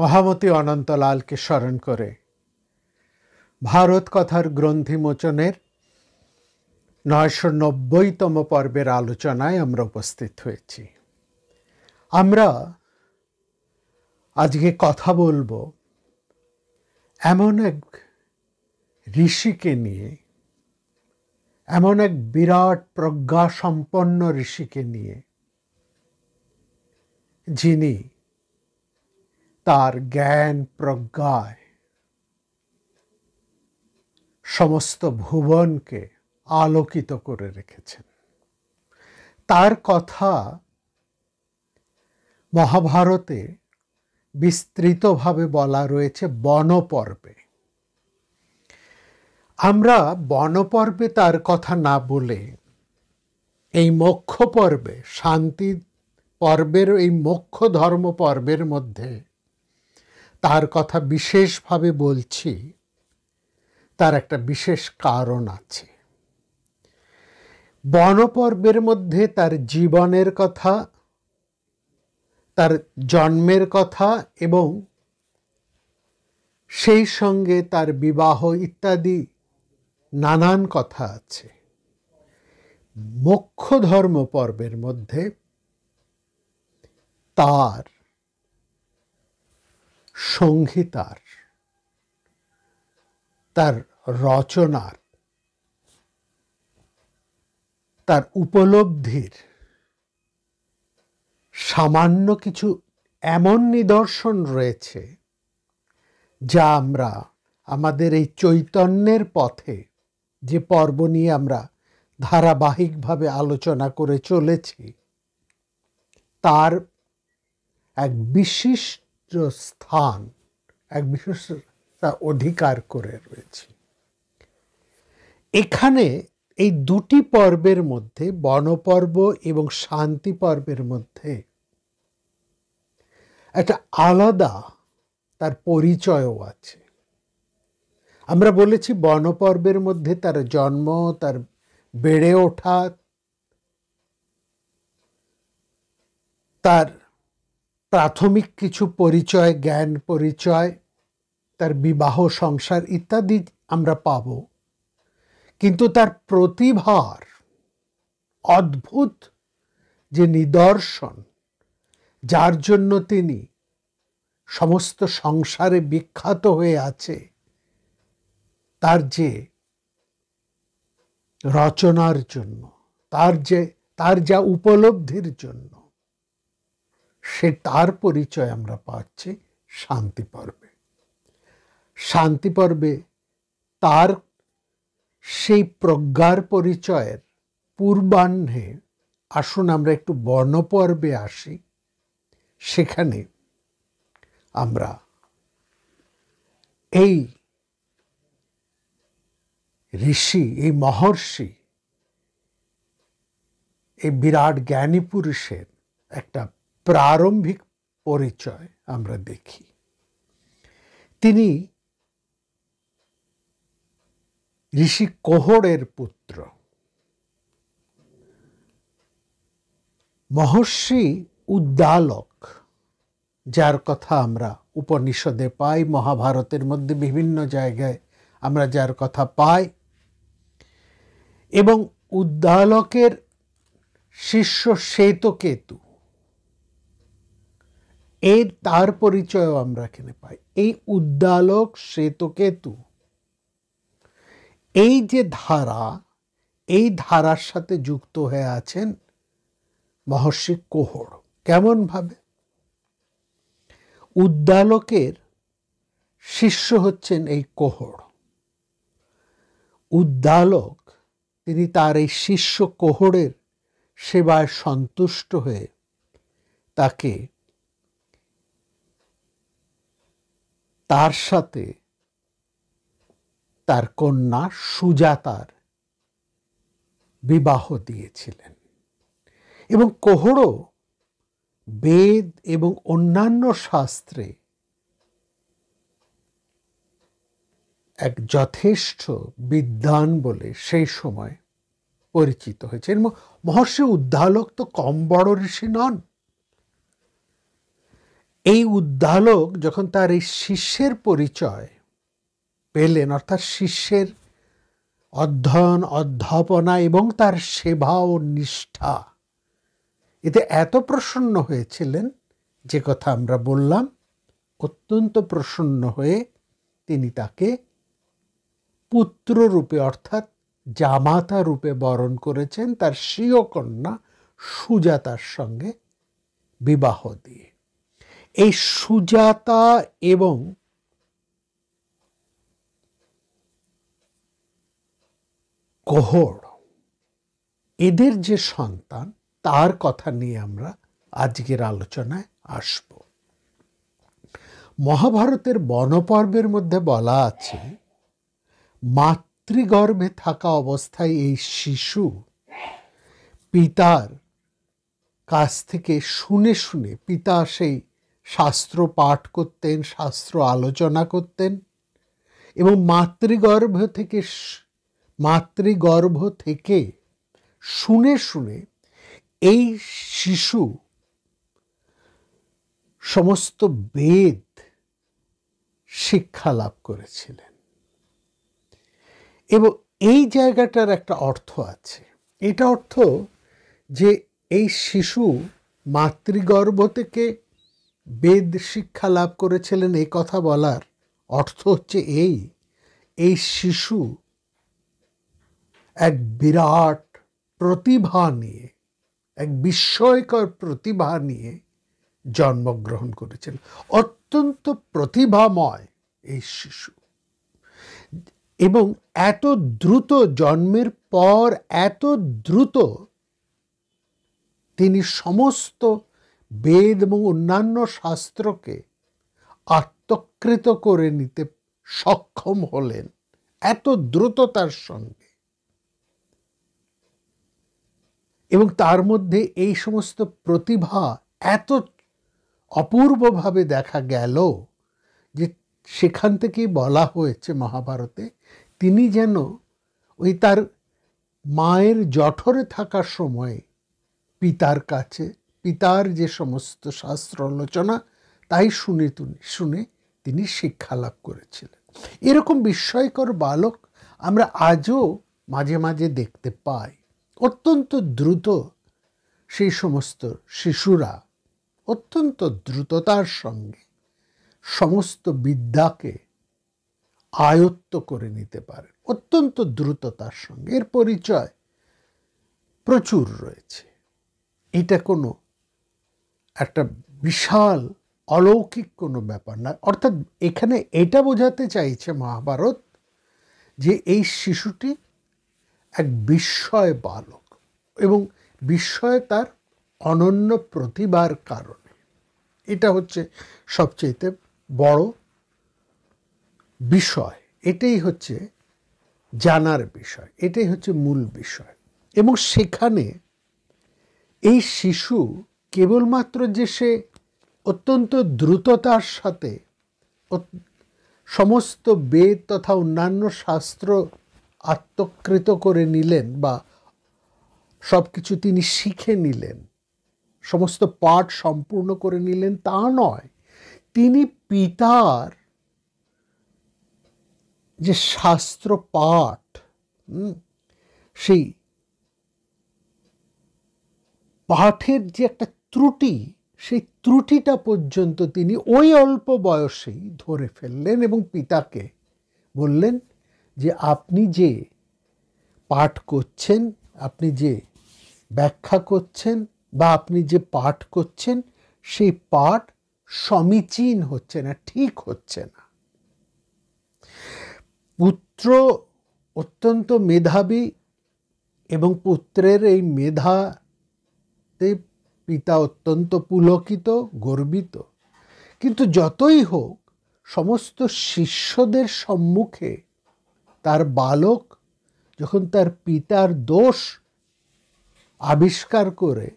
মহামতি অনন্তলালকে স্মরণ করে ভারত কথার গ্রন্থিমোচনের নয়শো নব্বইতম পর্বের আলোচনায় আমরা উপস্থিত হয়েছি আমরা আজকে কথা বলবো এমন এক ঋষিকে নিয়ে এমন এক বিরাট প্রজ্ঞাসম্পন্ন ঋষিকে নিয়ে যিনি তার জ্ঞান প্রজ্ঞায় সমস্ত ভুবনকে আলোকিত করে রেখেছেন তার কথা মহাভারতে বিস্তৃতভাবে বলা রয়েছে বনপর্বে আমরা বনপর্বে তার কথা না বলে এই মোক্ষ পর্বে শান্তি পর্বের এই মোক্ষ ধর্ম পর্বের মধ্যে তার কথা বিশেষভাবে বলছি তার একটা বিশেষ কারণ আছে বনপর্বের মধ্যে তার জীবনের কথা তার জন্মের কথা এবং সেই সঙ্গে তার বিবাহ ইত্যাদি নানান কথা আছে মোক্ষ ধর্ম পর্বের মধ্যে তার সংহিতার তার রচনার তার উপলব্ধির সামান্য কিছু এমন নিদর্শন রয়েছে যা আমরা আমাদের এই চৈতন্যের পথে যে পর্ব নিয়ে আমরা ধারাবাহিকভাবে আলোচনা করে চলেছি তার এক বিশিষ্ট বিশিষ্ট স্থান এক বিশেষ অধিকার করে রয়েছে এখানে এই দুটি পর্বের মধ্যে বনপর্ব এবং শান্তি পর্বের মধ্যে একটা আলাদা তার পরিচয়ও আছে আমরা বলেছি বনপর্বের মধ্যে তার জন্ম তার বেড়ে ওঠা তার প্রাথমিক কিছু পরিচয় জ্ঞান পরিচয় তার বিবাহ সংসার ইত্যাদি আমরা পাব কিন্তু তার প্রতিভার অদ্ভুত যে নিদর্শন যার জন্য তিনি সমস্ত সংসারে বিখ্যাত হয়ে আছে তার যে রচনার জন্য তার যে তার যা উপলব্ধির জন্য সে তার পরিচয় আমরা পাচ্ছি শান্তি পর্বে শান্তি পর্বে তার সেই প্রজ্ঞার পরিচয়ের পূর্বাহ্নে আসুন আমরা একটু বর্ণপর্বে আসি সেখানে আমরা এই ঋষি এই মহর্ষি এই বিরাট জ্ঞানী পুরুষের একটা প্রারম্ভিক পরিচয় আমরা দেখি তিনি ঋষি কোহরের পুত্র মহর্ষি উদ্দালক যার কথা আমরা উপনিষদে পাই মহাভারতের মধ্যে বিভিন্ন জায়গায় আমরা যার কথা পাই এবং উদ্দালকের শিষ্য শ্বেতকেতু এর তার পরিচয়ও আমরা এখানে পাই এই উদ্দালক শ্বেতকেতু এই যে ধারা এই ধারার সাথে যুক্ত হয়ে আছেন মহর্ষি কোহর কেমনভাবে উদ্দালকের শিষ্য হচ্ছেন এই কোহর উদ্দালক তিনি তার এই শিষ্য কোহরের সেবায় সন্তুষ্ট হয়ে তাকে তার সাথে তার কন্যা সুজাতার বিবাহ দিয়েছিলেন এবং কোহরো বেদ এবং অন্যান্য শাস্ত্রে এক যথেষ্ট বিদ্যান বলে সেই সময় পরিচিত হয়েছে মহর্ষি উদ্ধালক তো কম বড় ঋষি নন এই উদ্দালক যখন তার এই শিষ্যের পরিচয় পেলেন অর্থাৎ শিষ্যের অধ্যয়ন অধ্যাপনা এবং তার সেবা ও নিষ্ঠা এতে এত প্রসন্ন হয়েছিলেন যে কথা আমরা বললাম অত্যন্ত প্রসন্ন হয়ে তিনি তাকে পুত্র রূপে অর্থাৎ জামাতা রূপে বরণ করেছেন তার স্বীয় কন্যা সুজাতার সঙ্গে বিবাহ দিয়ে এই সুজাতা এবং কোহর এদের যে সন্তান তার কথা নিয়ে আমরা আজকের আলোচনায় আসব মহাভারতের বনপর্বের মধ্যে বলা আছে মাতৃগর্ভে থাকা অবস্থায় এই শিশু পিতার কাছ থেকে শুনে শুনে পিতা সেই শাস্ত্র পাঠ করতেন শাস্ত্র আলোচনা করতেন এবং মাতৃগর্ভ থেকে মাতৃগর্ভ থেকে শুনে শুনে এই শিশু সমস্ত বেদ শিক্ষা লাভ করেছিলেন এবং এই জায়গাটার একটা অর্থ আছে এটা অর্থ যে এই শিশু মাতৃগর্ভ থেকে বেদ শিক্ষা লাভ করেছিলেন এ কথা বলার অর্থ হচ্ছে এই এই শিশু এক বিরাট প্রতিভা নিয়ে এক বিস্ময়কর প্রতিভা নিয়ে জন্মগ্রহণ করেছিল অত্যন্ত প্রতিভাময় এই শিশু এবং এত দ্রুত জন্মের পর এত দ্রুত তিনি সমস্ত বেদ এবং অন্যান্য শাস্ত্রকে আত্মকৃত করে নিতে সক্ষম হলেন এত দ্রুততার সঙ্গে এবং তার মধ্যে এই সমস্ত প্রতিভা এত অপূর্বভাবে দেখা গেল যে সেখান থেকেই বলা হয়েছে মহাভারতে তিনি যেন ওই তার মায়ের জঠরে থাকার সময় পিতার কাছে পিতার যে সমস্ত শাস্ত্র আলোচনা তাই শুনে শুনে তিনি শিক্ষা লাভ করেছিলেন এরকম বিস্ময়কর বালক আমরা আজও মাঝে মাঝে দেখতে পাই অত্যন্ত দ্রুত সেই সমস্ত শিশুরা অত্যন্ত দ্রুততার সঙ্গে সমস্ত বিদ্যাকে আয়ত্ত করে নিতে পারে অত্যন্ত দ্রুততার সঙ্গে এর পরিচয় প্রচুর রয়েছে এটা কোনো একটা বিশাল অলৌকিক কোনো ব্যাপার না অর্থাৎ এখানে এটা বোঝাতে চাইছে মহাভারত যে এই শিশুটি এক বিস্ময় বালক এবং বিস্ময় তার অনন্য প্রতিভার কারণে এটা হচ্ছে সবচেয়েতে বড় বিষয় এটাই হচ্ছে জানার বিষয় এটাই হচ্ছে মূল বিষয় এবং সেখানে এই শিশু কেবলমাত্র যে সে অত্যন্ত দ্রুততার সাথে সমস্ত বেদ তথা অন্যান্য শাস্ত্র আত্মকৃত করে নিলেন বা সব কিছু তিনি শিখে নিলেন সমস্ত পাঠ সম্পূর্ণ করে নিলেন তা নয় তিনি পিতার যে শাস্ত্র পাঠ সেই পাঠের যে একটা ত্রুটি সেই ত্রুটিটা পর্যন্ত তিনি ওই অল্প বয়সেই ধরে ফেললেন এবং পিতাকে বললেন যে আপনি যে পাঠ করছেন আপনি যে ব্যাখ্যা করছেন বা আপনি যে পাঠ করছেন সেই পাঠ সমীচীন হচ্ছে না ঠিক হচ্ছে না পুত্র অত্যন্ত মেধাবী এবং পুত্রের এই মেধাতে পিতা অত্যন্ত পুলকিত গর্বিত কিন্তু যতই হোক সমস্ত শিষ্যদের সম্মুখে তার বালক যখন তার পিতার দোষ আবিষ্কার করে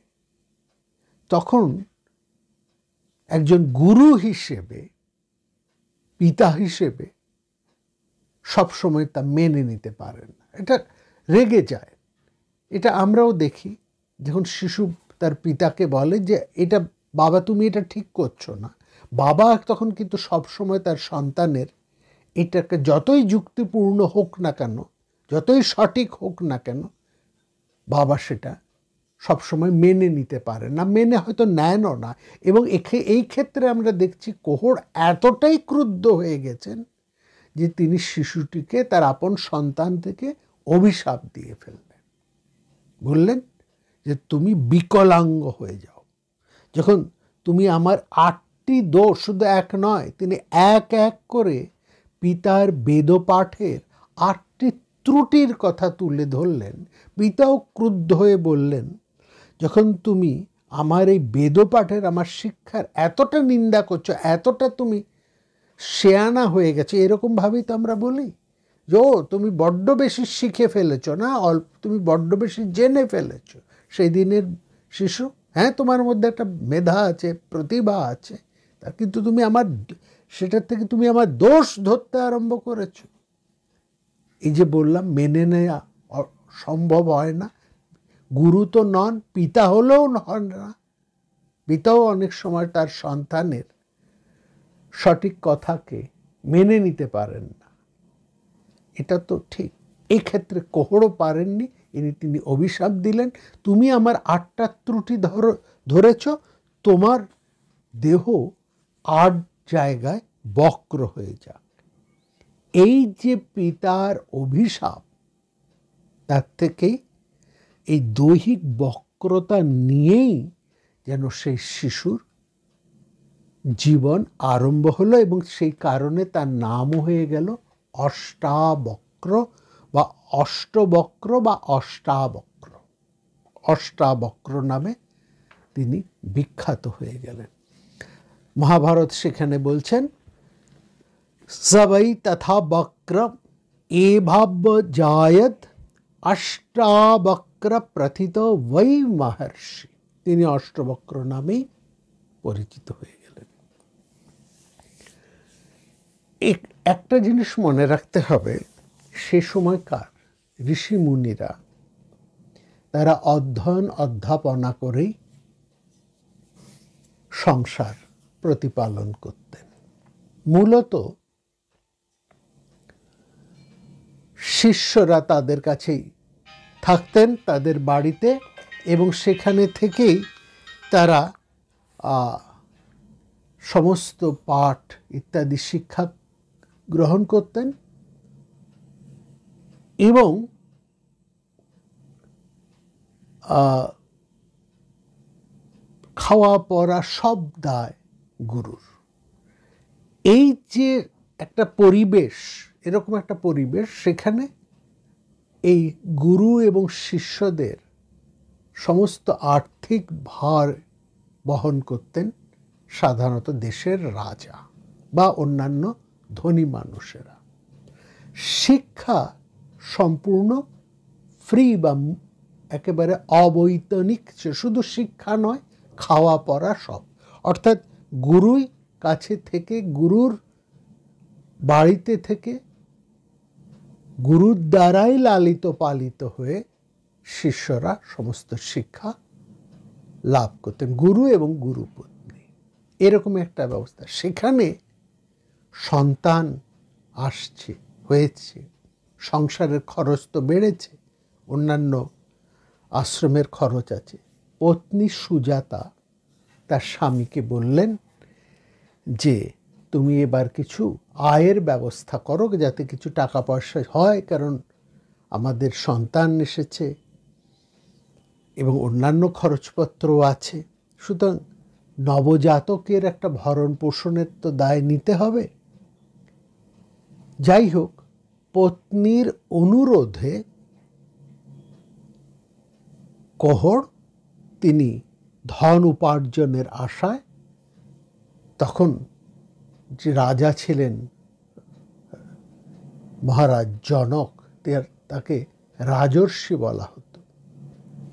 তখন একজন গুরু হিসেবে পিতা হিসেবে সবসময় তা মেনে নিতে পারেন এটা রেগে যায় এটা আমরাও দেখি যখন শিশু তার পিতাকে বলে যে এটা বাবা তুমি এটা ঠিক করছো না বাবা তখন কিন্তু সবসময় তার সন্তানের এটাকে যতই যুক্তিপূর্ণ হোক না কেন যতই সঠিক হোক না কেন বাবা সেটা সবসময় মেনে নিতে পারে না মেনে হয়তো নেনও না এবং এখে এই ক্ষেত্রে আমরা দেখছি কোহর এতটাই ক্রুদ্ধ হয়ে গেছেন যে তিনি শিশুটিকে তার আপন সন্তান থেকে অভিশাপ দিয়ে ফেললেন বললেন যে তুমি বিকলাঙ্গ হয়ে যাও যখন তুমি আমার আটটি দোষ শুধু এক নয় তিনি এক এক করে পিতার বেদপাঠের আটটি ত্রুটির কথা তুলে ধরলেন পিতাও ক্রুদ্ধ হয়ে বললেন যখন তুমি আমার এই বেদপাঠের আমার শিক্ষার এতটা নিন্দা করছো এতটা তুমি শেয়ানা হয়ে গেছে এরকমভাবেই তো আমরা বলি যে ও তুমি বড্ড বেশি শিখে ফেলেছ না অল্প তুমি বড্ড বেশি জেনে ফেলেছো সেই দিনের শিশু হ্যাঁ তোমার মধ্যে একটা মেধা আছে প্রতিভা আছে তা কিন্তু তুমি আমার সেটার থেকে তুমি আমার দোষ ধরতে আরম্ভ করেছ এই যে বললাম মেনে নেয়া সম্ভব হয় না গুরু তো নন পিতা হলেও নন না পিতাও অনেক সময় তার সন্তানের সঠিক কথাকে মেনে নিতে পারেন না এটা তো ঠিক এক্ষেত্রে কোহরও পারেননি ইনি তিনি অভিশাপ দিলেন তুমি আমার আটটা ত্রুটি ধর ধরেছ তোমার দেহ আট জায়গায় বক্র হয়ে যাক এই যে পিতার অভিশাপ তার থেকে এই দৈহিক বক্রতা নিয়েই যেন সেই শিশুর জীবন আরম্ভ হলো এবং সেই কারণে তার নামও হয়ে গেল অষ্টাবক্র অষ্টবক্র বা অষ্টাবক্র অষ্টাবক্র নামে তিনি বিখ্যাত হয়ে গেলেন মহাভারত সেখানে বলছেন সবাই তথা বক্র এভাব্য জায়ত অষ্টাবক্র প্রথিত ওই মহর্ষি তিনি অষ্টবক্র নামেই পরিচিত হয়ে গেলেন একটা জিনিস মনে রাখতে হবে সে সময়কার ঋষিমুনিরা তারা অধ্যয়ন অধ্যাপনা করেই সংসার প্রতিপালন করতেন মূলত শিষ্যরা তাদের কাছেই থাকতেন তাদের বাড়িতে এবং সেখানে থেকেই তারা সমস্ত পাঠ ইত্যাদি শিক্ষা গ্রহণ করতেন এবং খাওয়া পড়া সব দায় গুরুর এই যে একটা পরিবেশ এরকম একটা পরিবেশ সেখানে এই গুরু এবং শিষ্যদের সমস্ত আর্থিক ভার বহন করতেন সাধারণত দেশের রাজা বা অন্যান্য ধনী মানুষেরা শিক্ষা সম্পূর্ণ ফ্রি বা একেবারে অবৈতনিক সে শুধু শিক্ষা নয় খাওয়া পড়া সব অর্থাৎ গুরুই কাছে থেকে গুরুর বাড়িতে থেকে গুরুর দ্বারাই লালিত পালিত হয়ে শিষ্যরা সমস্ত শিক্ষা লাভ করতেন গুরু এবং গুরুপত্নী এরকম একটা ব্যবস্থা সেখানে সন্তান আসছে হয়েছে সংসারের খরচ তো বেড়েছে অন্যান্য আশ্রমের খরচ আছে পত্নী সুজাতা তার স্বামীকে বললেন যে তুমি এবার কিছু আয়ের ব্যবস্থা করো যাতে কিছু টাকা পয়সা হয় কারণ আমাদের সন্তান এসেছে এবং অন্যান্য খরচপত্রও আছে সুতরাং নবজাতকের একটা ভরণ পোষণের তো দায় নিতে হবে যাই হোক পত্নীর অনুরোধে কোহর তিনি ধন উপার্জনের আশায় তখন যে রাজা ছিলেন মহারাজ জনক তাকে রাজর্ষি বলা হতো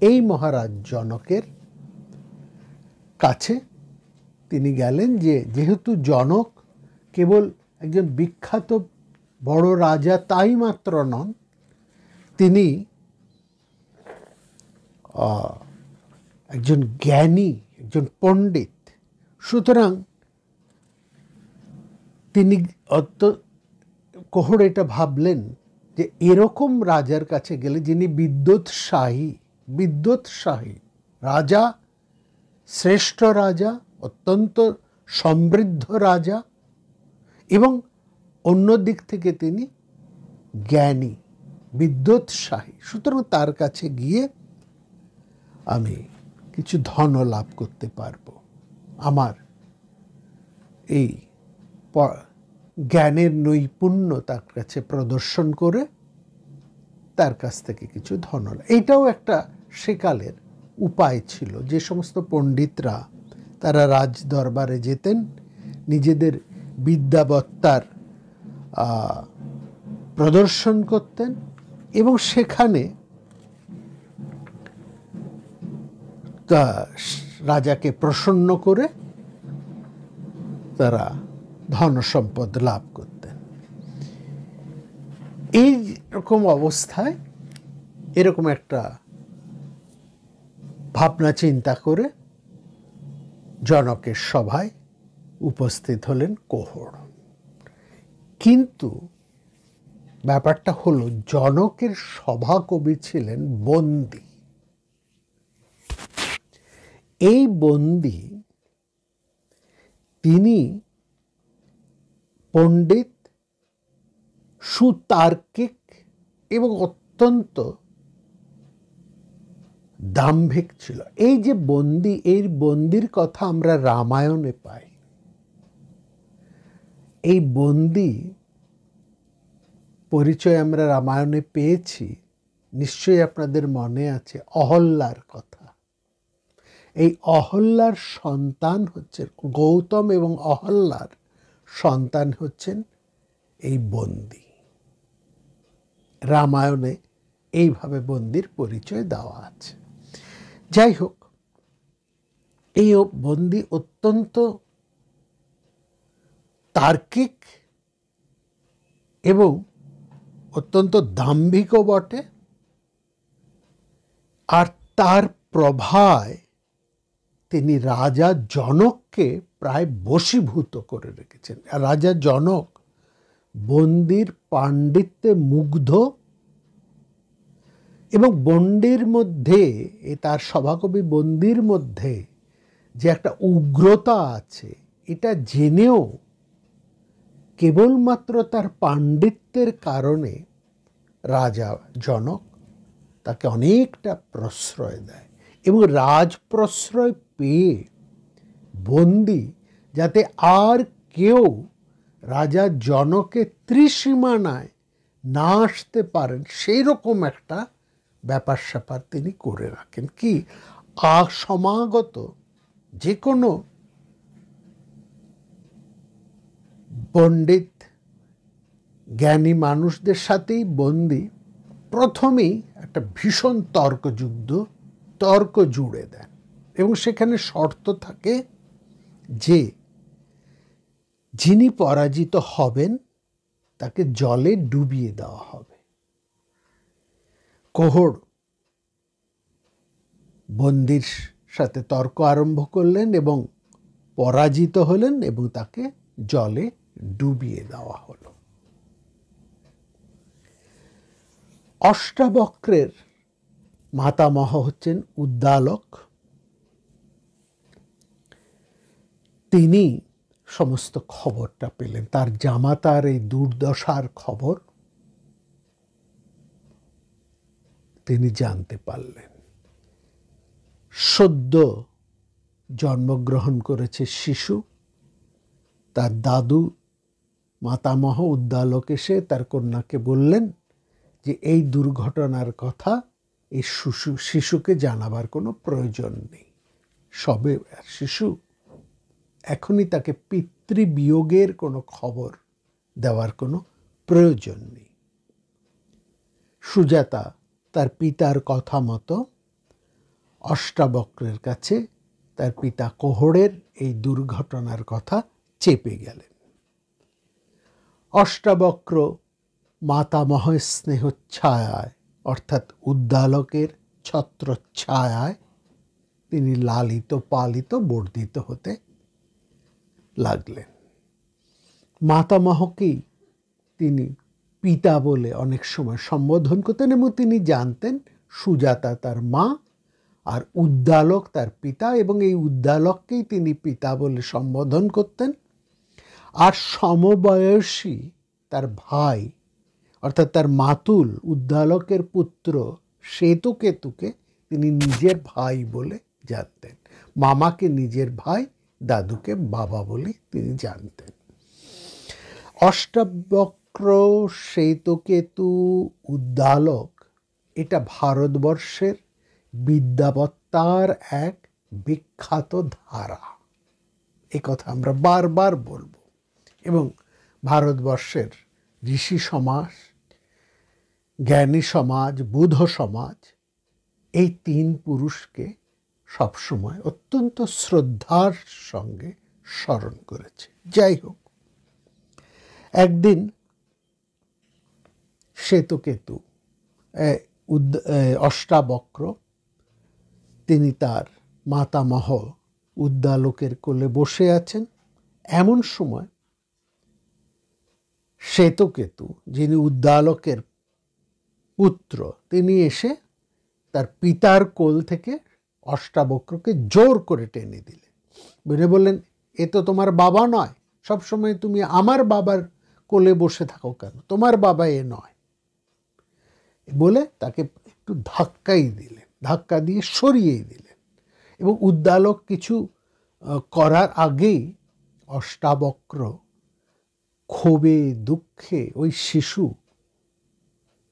এই মহারাজ জনকের কাছে তিনি গেলেন যে যেহেতু জনক কেবল একজন বিখ্যাত বড় রাজা তাই মাত্র নন তিনি একজন জ্ঞানী একজন পণ্ডিত সুতরাং তিনি অত কোহর এটা ভাবলেন যে এরকম রাজার কাছে গেলে যিনি বিদ্যুৎসাহী বিদ্যুৎসাহী রাজা শ্রেষ্ঠ রাজা অত্যন্ত সমৃদ্ধ রাজা এবং অন্য দিক থেকে তিনি জ্ঞানী বিদ্যোৎসাহী সুতরাং তার কাছে গিয়ে আমি কিছু ধন লাভ করতে পারব আমার এই জ্ঞানের নৈপুণ্য তার কাছে প্রদর্শন করে তার কাছ থেকে কিছু ধন এইটাও একটা সেকালের উপায় ছিল যে সমস্ত পণ্ডিতরা তারা রাজ দরবারে যেতেন নিজেদের বিদ্যাবত্তার প্রদর্শন করতেন এবং সেখানে রাজাকে প্রসন্ন করে তারা ধন সম্পদ লাভ করতেন এই রকম অবস্থায় এরকম একটা ভাবনা চিন্তা করে জনকের সভায় উপস্থিত হলেন কোহড় কিন্তু ব্যাপারটা হলো জনকের সভা কবি ছিলেন বন্দি এই বন্দি তিনি পণ্ডিত সুতার্কিক এবং অত্যন্ত দাম্ভিক ছিল এই যে বন্দি এই বন্দির কথা আমরা রামায়ণে পাই এই বন্দি পরিচয় আমরা রামায়ণে পেয়েছি নিশ্চয়ই আপনাদের মনে আছে অহল্লার কথা এই অহল্লার সন্তান হচ্ছেন গৌতম এবং অহল্লার সন্তান হচ্ছেন এই বন্দি রামায়ণে এইভাবে বন্দির পরিচয় দেওয়া আছে যাই হোক এই বন্দি অত্যন্ত তার্কিক এবং অত্যন্ত দাম্ভিকও বটে আর তার প্রভায় তিনি রাজা জনককে প্রায় বশীভূত করে রেখেছেন আর রাজা জনক বন্দির পাণ্ডিত্যে মুগ্ধ এবং বন্ডির মধ্যে এ তার সভাকবি বন্দির মধ্যে যে একটা উগ্রতা আছে এটা জেনেও কেবলমাত্র তার পাণ্ডিত্যের কারণে রাজা জনক তাকে অনেকটা প্রশ্রয় দেয় এবং রাজ প্রশ্রয় পেয়ে বন্দি যাতে আর কেউ রাজা জনকে ত্রিসীমানায় না আসতে পারেন সেই রকম একটা ব্যাপার স্যাপার তিনি করে রাখেন কি আসমাগত যে কোনো পণ্ডিত জ্ঞানী মানুষদের সাথেই বন্দি প্রথমেই একটা ভীষণ তর্কযুদ্ধ তর্ক জুড়ে দেন এবং সেখানে শর্ত থাকে যে যিনি পরাজিত হবেন তাকে জলে ডুবিয়ে দেওয়া হবে কোহর বন্দির সাথে তর্ক আরম্ভ করলেন এবং পরাজিত হলেন এবং তাকে জলে ডুবিয়ে দেওয়া হল অষ্টাবক্রের মাতামহ হচ্ছেন উদ্দালক তিনি সমস্ত খবরটা পেলেন তার জামাতার এই দুর্দশার খবর তিনি জানতে পারলেন সদ্য জন্মগ্রহণ করেছে শিশু তার দাদু মাতামহ উদ্দালক এসে তার কন্যাকে বললেন যে এই দুর্ঘটনার কথা এই শিশু শিশুকে জানাবার কোনো প্রয়োজন নেই সবে শিশু এখনই তাকে পিতৃবিয়োগের কোনো খবর দেওয়ার কোনো প্রয়োজন নেই সুজাতা তার পিতার কথা মতো অষ্টাবক্রের কাছে তার পিতা কোহরের এই দুর্ঘটনার কথা চেপে গেলেন অষ্টাবক্র স্নেহ ছায়ায় অর্থাৎ উদ্দালকের ছত্র ছায়ায় তিনি লালিত পালিত বর্ধিত হতে লাগলেন মাতামহকেই তিনি পিতা বলে অনেক সময় সম্বোধন করতেন এবং তিনি জানতেন সুজাতা তার মা আর উদ্দালক তার পিতা এবং এই উদ্দালককেই তিনি পিতা বলে সম্বোধন করতেন আর সমবয়সী তার ভাই অর্থাৎ তার মাতুল উদ্দালকের পুত্র সেতুকেতুকে তিনি নিজের ভাই বলে জানতেন মামাকে নিজের ভাই দাদুকে বাবা বলে তিনি জানতেন অষ্টাবক্র সেতুকেতু উদ্দালক এটা ভারতবর্ষের বিদ্যাবত্তার এক বিখ্যাত ধারা এ কথা আমরা বারবার বলবো এবং ভারতবর্ষের ঋষি সমাজ জ্ঞানী সমাজ বুধ সমাজ এই তিন পুরুষকে সবসময় অত্যন্ত শ্রদ্ধার সঙ্গে স্মরণ করেছে যাই হোক একদিন শ্বেতকেতু অষ্টাবক্র তিনি তার মাতামহ উদ্যালোকের কোলে বসে আছেন এমন সময় শ্বেতকেতু যিনি উদ্দালকের পুত্র তিনি এসে তার পিতার কোল থেকে অষ্টাবক্রকে জোর করে টেনে দিলেন বুঝে বললেন এ তো তোমার বাবা নয় সবসময় তুমি আমার বাবার কোলে বসে থাকো কেন তোমার বাবা এ নয় বলে তাকে একটু ধাক্কাই দিলেন ধাক্কা দিয়ে সরিয়েই দিলেন এবং উদ্দালক কিছু করার আগেই অষ্টাবক্র ক্ষোভে দুঃখে ওই শিশু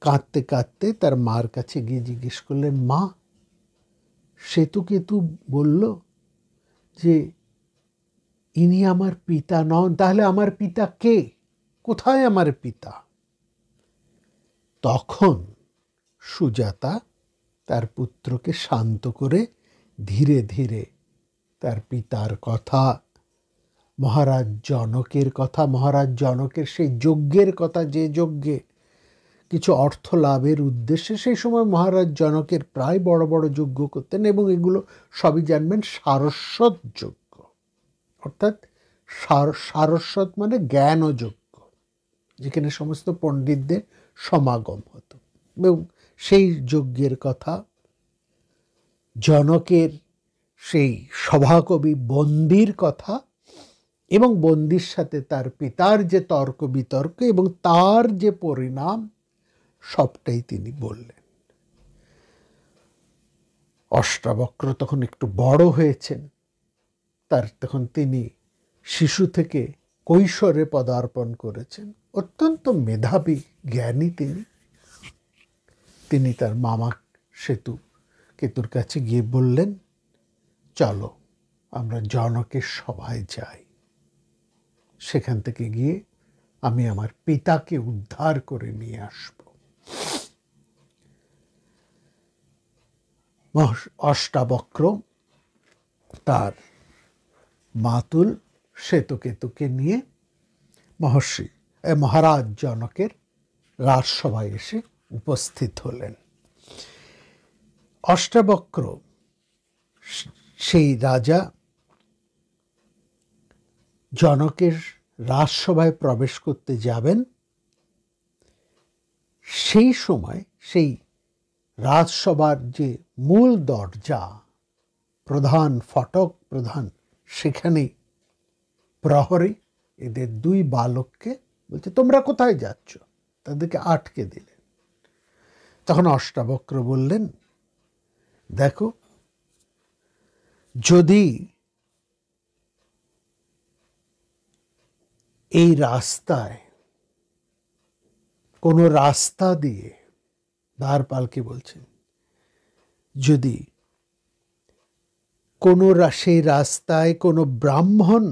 কাঁদতে কাঁদতে তার মার কাছে গিয়ে জিজ্ঞেস করলেন মা সেতুকেতু বলল যে ইনি আমার পিতা নন তাহলে আমার পিতা কে কোথায় আমার পিতা তখন সুজাতা তার পুত্রকে শান্ত করে ধীরে ধীরে তার পিতার কথা মহারাজ জনকের কথা মহারাজ জনকের সেই যজ্ঞের কথা যে যজ্ঞে কিছু অর্থ লাভের উদ্দেশ্যে সেই সময় মহারাজ জনকের প্রায় বড় বড় যজ্ঞ করতেন এবং এগুলো সবই জানবেন সারস্বত যজ্ঞ অর্থাৎ সারস্বত মানে জ্ঞান যজ্ঞ যেখানে সমস্ত পণ্ডিতদের সমাগম হতো এবং সেই যজ্ঞের কথা জনকের সেই সভাকবি বন্দির কথা এবং বন্দির সাথে তার পিতার যে তর্ক বিতর্ক এবং তার যে পরিণাম সবটাই তিনি বললেন অষ্টাবক্র তখন একটু বড় হয়েছেন তার তখন তিনি শিশু থেকে কৈশোরে পদার্পণ করেছেন অত্যন্ত মেধাবী জ্ঞানী তিনি তিনি তার মামা সেতু কেতুর কাছে গিয়ে বললেন চলো আমরা জনকের সভায় যাই সেখান থেকে গিয়ে আমি আমার পিতাকে উদ্ধার করে নিয়ে আসব অষ্টাবক্র তার মাতুল শ্বেতকেতুকে নিয়ে মহর্ষি মহারাজ জনকের রাজসভায় এসে উপস্থিত হলেন অষ্টাবক্র সেই রাজা জনকের রাজসভায় প্রবেশ করতে যাবেন সেই সময় সেই রাজসভার যে মূল দরজা প্রধান ফটক প্রধান সেখানেই প্রহরে এদের দুই বালককে বলছে তোমরা কোথায় যাচ্ছ তাদেরকে আটকে দিলেন তখন অষ্টাবক্র বললেন দেখো যদি এই রাস্তায় কোনো রাস্তা দিয়ে পালকে বলছেন যদি কোনো সেই রাস্তায় কোনো ব্রাহ্মণ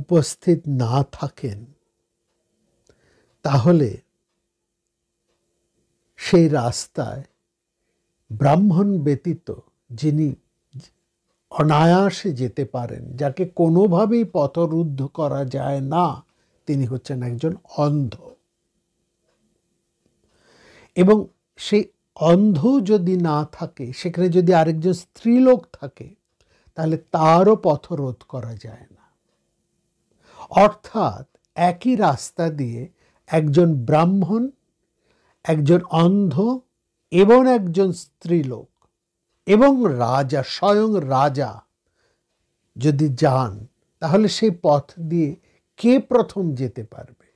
উপস্থিত না থাকেন তাহলে সেই রাস্তায় ব্রাহ্মণ ব্যতীত যিনি অনায়াসে যেতে পারেন যাকে কোনোভাবেই পথরুদ্ধ করা যায় না তিনি হচ্ছেন একজন অন্ধ এবং সেই অন্ধ যদি না থাকে সেখানে যদি আরেকজন স্ত্রীলোক থাকে তাহলে তারও পথরোধ করা যায় না অর্থাৎ একই রাস্তা দিয়ে একজন ব্রাহ্মণ একজন অন্ধ এবং একজন স্ত্রীলোক এবং রাজা স্বয়ং রাজা যদি যান তাহলে সেই পথ দিয়ে কে প্রথম যেতে পারবে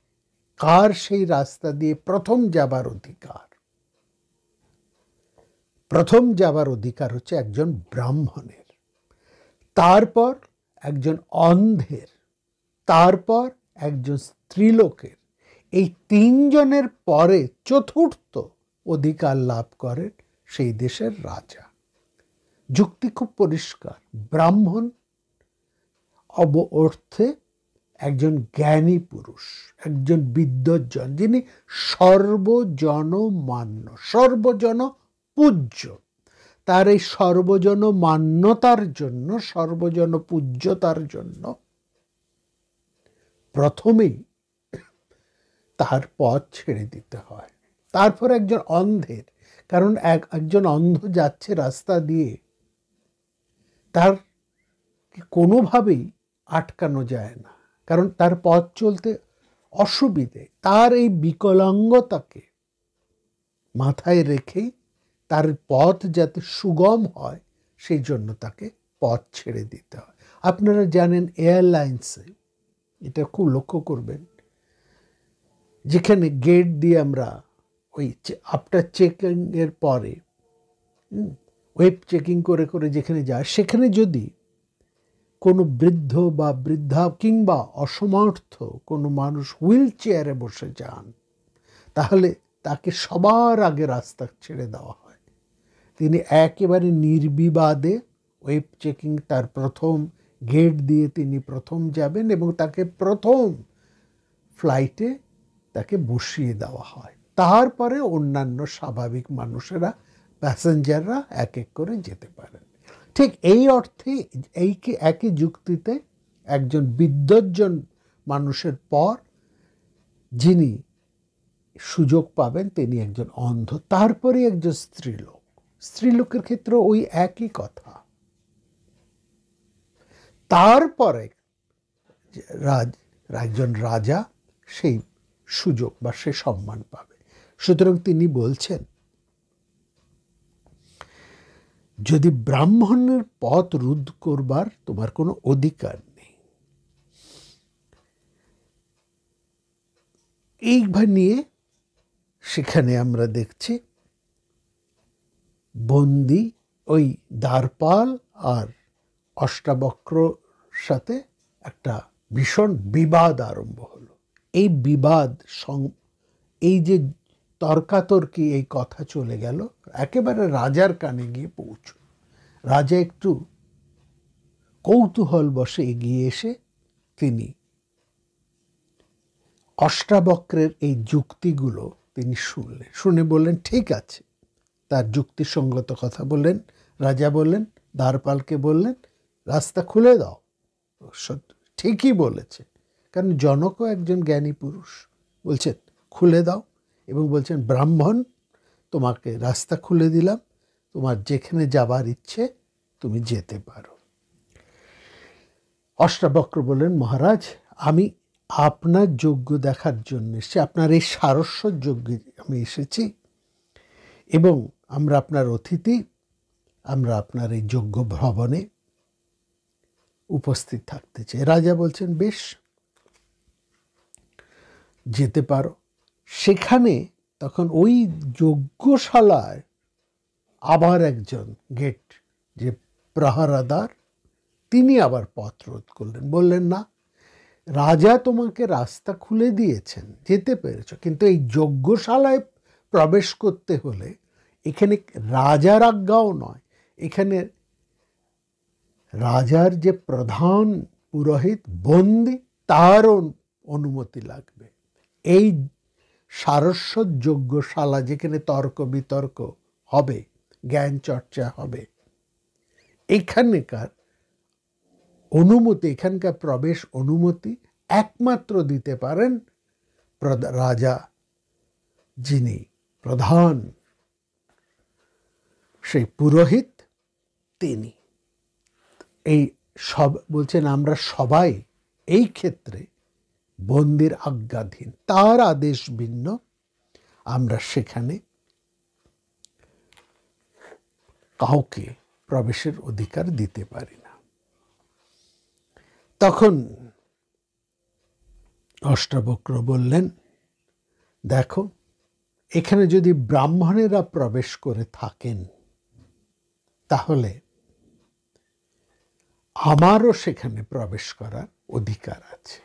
কার সেই রাস্তা দিয়ে প্রথম যাবার অধিকার প্রথম যাবার অধিকার হচ্ছে একজন ব্রাহ্মণের তারপর একজন অন্ধের তারপর একজন স্ত্রীলোকের এই তিনজনের পরে চতুর্থ অধিকার লাভ করেন সেই দেশের রাজা যুক্তি খুব পরিষ্কার ব্রাহ্মণ অব অর্থে একজন জ্ঞানী পুরুষ একজন বিদ্যজন যিনি সর্বজনমান্য সর্বজন পূজ্য তার এই সর্বজন মান্যতার জন্য সর্বজন পূজ্যতার জন্য প্রথমেই তার পথ ছেড়ে দিতে হয় তারপর একজন অন্ধের কারণ এক একজন অন্ধ যাচ্ছে রাস্তা দিয়ে তার কোনোভাবেই আটকানো যায় না কারণ তার পথ চলতে অসুবিধে তার এই বিকলাঙ্গতাকে মাথায় রেখেই তার পথ যাতে সুগম হয় সেই জন্য তাকে পথ ছেড়ে দিতে হয় আপনারা জানেন এয়ারলাইন্সে এটা খুব লক্ষ্য করবেন যেখানে গেট দিয়ে আমরা ওই আপটার চেকিংয়ের পরে ওয়েব চেকিং করে করে যেখানে যায় সেখানে যদি কোনো বৃদ্ধ বা বৃদ্ধা কিংবা অসমর্থ কোনো মানুষ হুইল চেয়ারে বসে যান তাহলে তাকে সবার আগে রাস্তা ছেড়ে দেওয়া হয় তিনি একেবারে নির্বিবাদে ওয়েব চেকিং তার প্রথম গেট দিয়ে তিনি প্রথম যাবেন এবং তাকে প্রথম ফ্লাইটে তাকে বসিয়ে দেওয়া হয় তারপরে অন্যান্য স্বাভাবিক মানুষেরা প্যাসেঞ্জাররা এক এক করে যেতে পারেন ঠিক এই অর্থে এই একই যুক্তিতে একজন বিদ্যজ্জন মানুষের পর যিনি সুযোগ পাবেন তিনি একজন অন্ধ তারপরে একজন স্ত্রীলোক স্ত্রীলোকের ক্ষেত্রে ওই একই কথা তারপরে রাজ একজন রাজা সেই সুযোগ বা সে সম্মান পাবে সুতরাং তিনি বলছেন যদি ব্রাহ্মণের পথ রুদ্ধ করবার তোমার কোনো অধিকার নেই এইবার নিয়ে সেখানে আমরা দেখছি বন্দি ওই দ্বারপাল আর অষ্টাবক্র সাথে একটা ভীষণ বিবাদ আরম্ভ হলো এই বিবাদ এই যে তর্কাতর্কি এই কথা চলে গেল একেবারে রাজার কানে গিয়ে পৌঁছ রাজা একটু কৌতূহল বসে এগিয়ে এসে তিনি অষ্টাবক্রের এই যুক্তিগুলো তিনি শুনলেন শুনে বললেন ঠিক আছে তার যুক্তিসঙ্গত কথা বললেন রাজা বললেন দ্বারপালকে বললেন রাস্তা খুলে দাও ঠিকই বলেছে কারণ জনকও একজন জ্ঞানী পুরুষ বলছেন খুলে দাও এবং বলছেন ব্রাহ্মণ তোমাকে রাস্তা খুলে দিলাম তোমার যেখানে যাবার ইচ্ছে তুমি যেতে পারো অষ্টাবক্র বললেন মহারাজ আমি আপনার যোগ্য দেখার জন্য এসেছি আপনার এই সারস্য যজ্ঞে আমি এসেছি এবং আমরা আপনার অতিথি আমরা আপনার এই যোগ্য ভবনে উপস্থিত থাকতে চাই রাজা বলছেন বেশ যেতে পারো সেখানে তখন ওই যজ্ঞশালায় আবার একজন গেট যে প্রহারাদার তিনি আবার পথ রোধ করলেন বললেন না রাজা তোমাকে রাস্তা খুলে দিয়েছেন যেতে পেরেছ কিন্তু এই যজ্ঞশালায় প্রবেশ করতে হলে এখানে রাজার আজ্ঞাও নয় এখানে রাজার যে প্রধান পুরোহিত বন্দি তারও অনুমতি লাগবে এই সারস্বযোগ্যশালা যেখানে তর্ক বিতর্ক হবে জ্ঞান চর্চা হবে এখানকার অনুমতি এখানকার প্রবেশ অনুমতি একমাত্র দিতে পারেন রাজা যিনি প্রধান সেই পুরোহিত তিনি এই সব বলছেন আমরা সবাই এই ক্ষেত্রে বন্দির আজ্ঞাধীন তার আদেশ ভিন্ন আমরা সেখানে কাউকে প্রবেশের অধিকার দিতে পারি না তখন অষ্টাবক্র বললেন দেখো এখানে যদি ব্রাহ্মণেরা প্রবেশ করে থাকেন তাহলে আমারও সেখানে প্রবেশ করার অধিকার আছে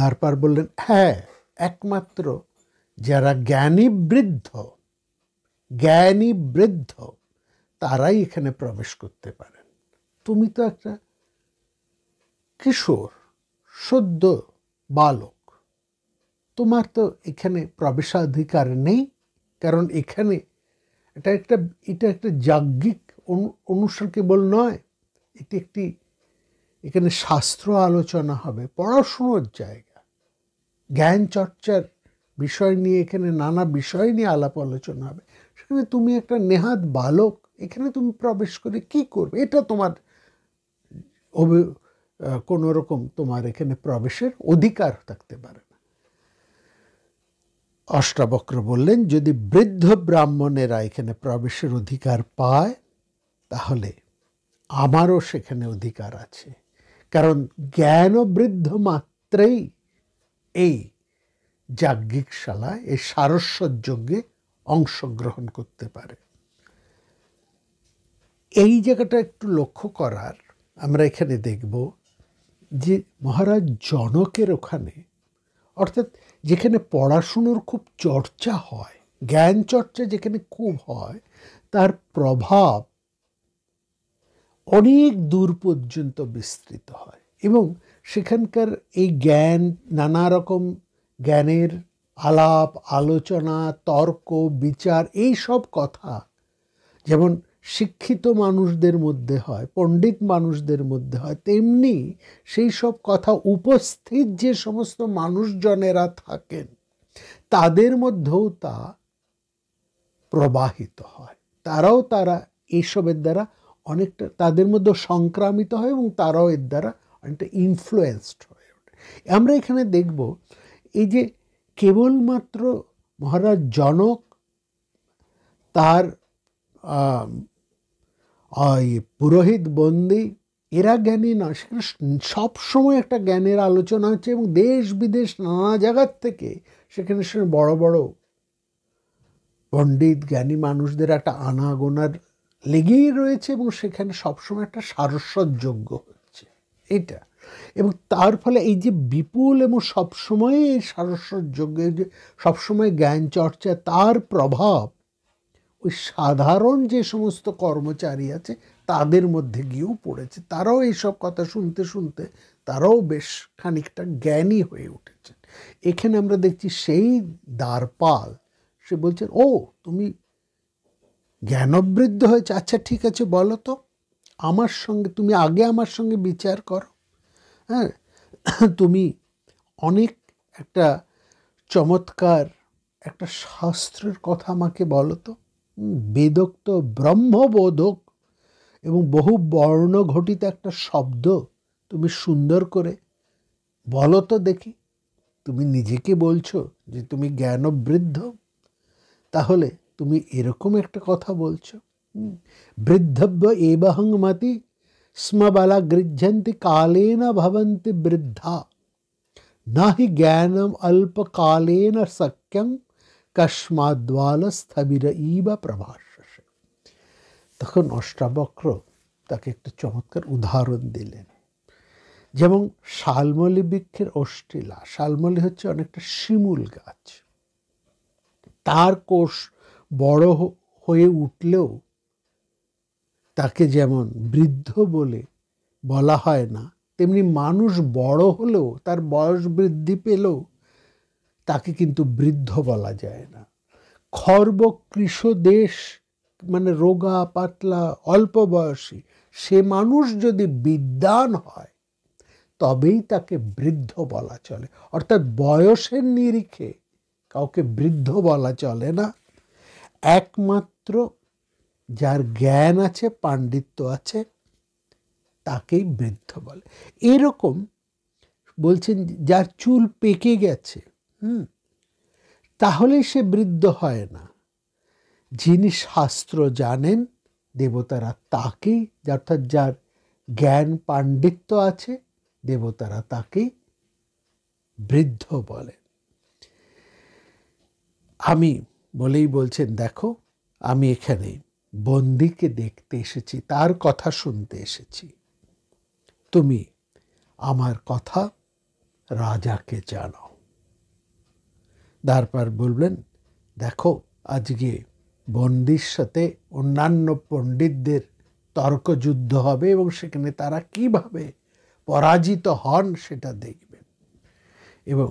ধারপার বললেন হ্যাঁ একমাত্র যারা জ্ঞানী বৃদ্ধ জ্ঞানী বৃদ্ধ তারাই এখানে প্রবেশ করতে পারেন তুমি তো একটা কিশোর সদ্য বালক তোমার তো এখানে প্রবেশাধিকার নেই কারণ এখানে এটা একটা এটা একটা যাজ্ঞিক অনুষ্ঠান কেবল নয় এটি একটি এখানে শাস্ত্র আলোচনা হবে পড়াশুনোর জায়গা জ্ঞান চর্চার বিষয় নিয়ে এখানে নানা বিষয় নিয়ে আলাপ আলোচনা হবে সেখানে তুমি একটা নেহাত বালক এখানে তুমি প্রবেশ করে কি করবে এটা তোমার অভি কোনো রকম তোমার এখানে প্রবেশের অধিকার থাকতে পারে না অষ্টাবক্র বললেন যদি বৃদ্ধ ব্রাহ্মণেরা এখানে প্রবেশের অধিকার পায় তাহলে আমারও সেখানে অধিকার আছে কারণ জ্ঞান বৃদ্ধ মাত্রেই এই শালা এই সারস্বত যজ্ঞে অংশগ্রহণ করতে পারে এই জায়গাটা একটু লক্ষ্য করার আমরা এখানে দেখব যে মহারাজ জনকের ওখানে অর্থাৎ যেখানে পড়াশুনোর খুব চর্চা হয় জ্ঞান চর্চা যেখানে খুব হয় তার প্রভাব অনেক দূর পর্যন্ত বিস্তৃত হয় এবং সেখানকার এই জ্ঞান নানা রকম জ্ঞানের আলাপ আলোচনা তর্ক বিচার এই সব কথা যেমন শিক্ষিত মানুষদের মধ্যে হয় পণ্ডিত মানুষদের মধ্যে হয় তেমনি সেই সব কথা উপস্থিত যে সমস্ত মানুষজনেরা থাকেন তাদের মধ্যেও তা প্রবাহিত হয় তারাও তারা এইসবের দ্বারা অনেকটা তাদের মধ্যে সংক্রামিত হয় এবং তারাও এর দ্বারা অনেকটা ইনফ্লুয়েসড হয়ে ওঠে আমরা এখানে দেখব এই যে কেবলমাত্র মহারাজ জনক তার পুরোহিত বন্দি এরা জ্ঞানী না সেখানে সবসময় একটা জ্ঞানের আলোচনা হচ্ছে এবং দেশ বিদেশ নানা জায়গার থেকে সেখানে সেখানে বড় বড় পণ্ডিত জ্ঞানী মানুষদের একটা আনাগোনার লেগেই রয়েছে এবং সেখানে সবসময় একটা সারস্বত যোগ্য এটা এবং তার ফলে এই যে বিপুল এবং সবসময় এই সারস্বত যজ্ঞের যে সবসময় জ্ঞান চর্চা তার প্রভাব ওই সাধারণ যে সমস্ত কর্মচারী আছে তাদের মধ্যে গিয়েও পড়েছে তারাও এইসব কথা শুনতে শুনতে তারাও বেশ খানিকটা জ্ঞানী হয়ে উঠেছেন এখানে আমরা দেখছি সেই দ্বারপাল সে বলছেন ও তুমি জ্ঞানবৃদ্ধ হয়েছে আচ্ছা ঠিক আছে বলো তো আমার সঙ্গে তুমি আগে আমার সঙ্গে বিচার করো হ্যাঁ তুমি অনেক একটা চমৎকার একটা শাস্ত্রের কথা আমাকে বলো তো তো ব্রহ্মবোধক এবং বহু বর্ণ ঘটিত একটা শব্দ তুমি সুন্দর করে বলো তো দেখি তুমি নিজেকে বলছো যে তুমি জ্ঞানবৃদ্ধ তাহলে তুমি এরকম একটা কথা বলছো বৃদ্ধব্য এবহং মতি স্মবলা গৃহ্যন্তি কালেন ভবন্তি বৃদ্ধা না হি জ্ঞানম অল্পকালেন সক্যং কস্মাদ্বাল স্থবির ইব প্রভাষ তখন অষ্টাবক্র তাকে একটা চমৎকার উদাহরণ দিলেন যেমন শালমলি বৃক্ষের অষ্টিলা শালমলি হচ্ছে অনেকটা শিমুল গাছ তার কোষ বড় হয়ে উঠলেও তাকে যেমন বৃদ্ধ বলে বলা হয় না তেমনি মানুষ বড় হলেও তার বয়স বৃদ্ধি পেলেও তাকে কিন্তু বৃদ্ধ বলা যায় না খর্ব কৃষ দেশ মানে রোগা পাতলা অল্প বয়সী সে মানুষ যদি বিদ্যান হয় তবেই তাকে বৃদ্ধ বলা চলে অর্থাৎ বয়সের নিরিখে কাউকে বৃদ্ধ বলা চলে না একমাত্র যার জ্ঞান আছে পাণ্ডিত্য আছে তাকেই বৃদ্ধ বলে এরকম বলছেন যার চুল পেকে গেছে হুম তাহলে সে বৃদ্ধ হয় না যিনি শাস্ত্র জানেন দেবতারা তাকেই অর্থাৎ যার জ্ঞান পাণ্ডিত্য আছে দেবতারা তাকেই বৃদ্ধ বলে আমি বলেই বলছেন দেখো আমি এখানেই বন্দিকে দেখতে এসেছি তার কথা শুনতে এসেছি তুমি আমার কথা রাজাকে জানাও তারপর বলবেন দেখো আজকে বন্দির সাথে অন্যান্য পণ্ডিতদের তর্কযুদ্ধ হবে এবং সেখানে তারা কিভাবে পরাজিত হন সেটা দেখবেন এবং